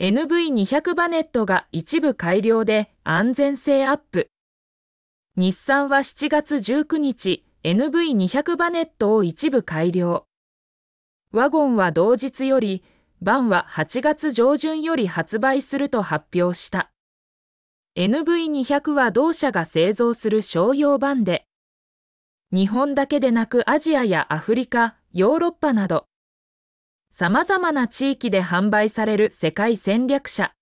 NV200 バネットが一部改良で安全性アップ。日産は7月19日、NV200 バネットを一部改良。ワゴンは同日より、バンは8月上旬より発売すると発表した。NV200 は同社が製造する商用バンで、日本だけでなくアジアやアフリカ、ヨーロッパなど、様々な地域で販売される世界戦略車。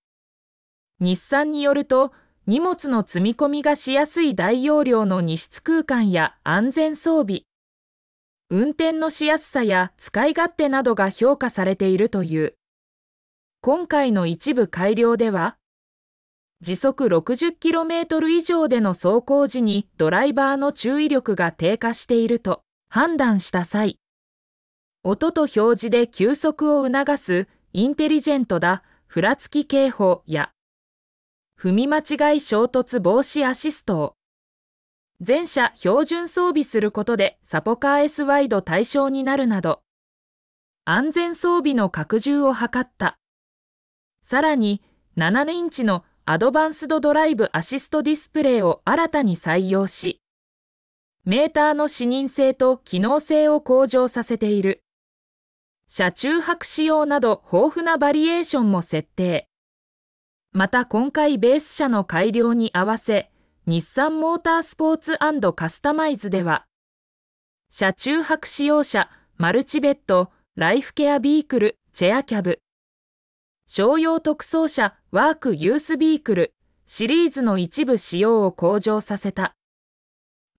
日産によると、荷物の積み込みがしやすい大容量の荷室空間や安全装備、運転のしやすさや使い勝手などが評価されているという。今回の一部改良では、時速 60km 以上での走行時にドライバーの注意力が低下していると判断した際、音と表示で休息を促すインテリジェントだ、ふらつき警報や、踏み間違い衝突防止アシストを、全車標準装備することでサポカー S ワイド対象になるなど、安全装備の拡充を図った。さらに、7インチのアドバンスドドライブアシストディスプレイを新たに採用し、メーターの視認性と機能性を向上させている。車中泊仕様など豊富なバリエーションも設定。また今回ベース車の改良に合わせ、日産モータースポーツカスタマイズでは、車中泊仕様車、マルチベッド、ライフケアビークル、チェアキャブ、商用特装車、ワークユースビークル、シリーズの一部仕様を向上させた。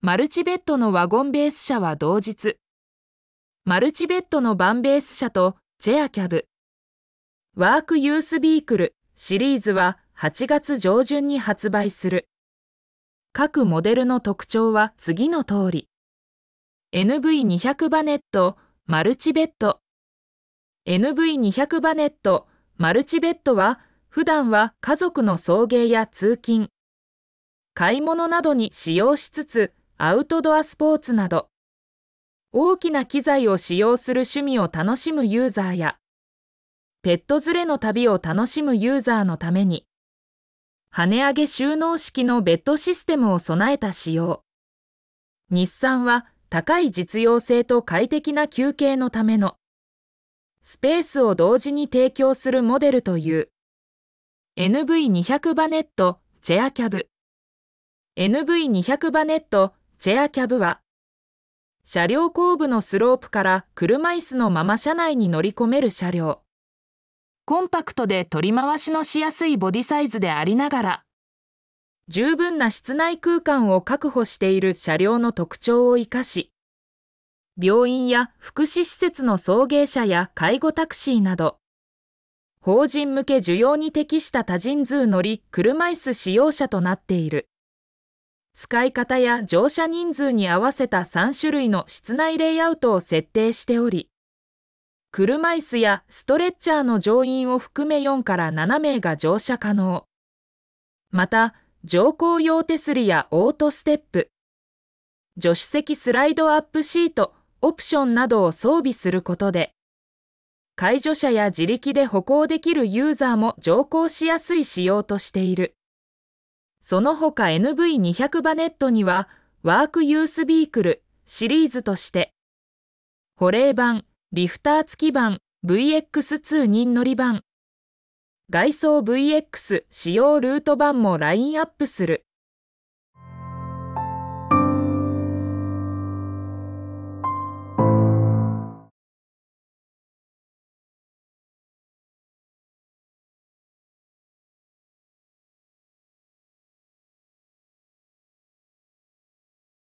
マルチベッドのワゴンベース車は同日、マルチベッドのバンベース車とチェアキャブ。ワークユースビークルシリーズは8月上旬に発売する。各モデルの特徴は次の通り。NV200 バネット、マルチベッド。NV200 バネット、マルチベッドは普段は家族の送迎や通勤、買い物などに使用しつつアウトドアスポーツなど大きな機材を使用する趣味を楽しむユーザーや、ペット連れの旅を楽しむユーザーのために、跳ね上げ収納式のベッドシステムを備えた仕様。日産は高い実用性と快適な休憩のためのスペースを同時に提供するモデルという NV200 バネットチェアキャブ NV200 バネットチェアキャブは車両後部のスロープから車椅子のまま車内に乗り込める車両。コンパクトで取り回しのしやすいボディサイズでありながら、十分な室内空間を確保している車両の特徴を生かし、病院や福祉施設の送迎車や介護タクシーなど、法人向け需要に適した多人数乗り車椅子使用者となっている。使い方や乗車人数に合わせた3種類の室内レイアウトを設定しており、車椅子やストレッチャーの乗員を含め4から7名が乗車可能。また、乗降用手すりやオートステップ、助手席スライドアップシート、オプションなどを装備することで、介助者や自力で歩行できるユーザーも乗降しやすい仕様としている。その他 NV200 バネットには、ワークユースビークルシリーズとして、保冷板、リフター付き板、VX2 人乗り板、外装 VX 使用ルート版もラインアップする。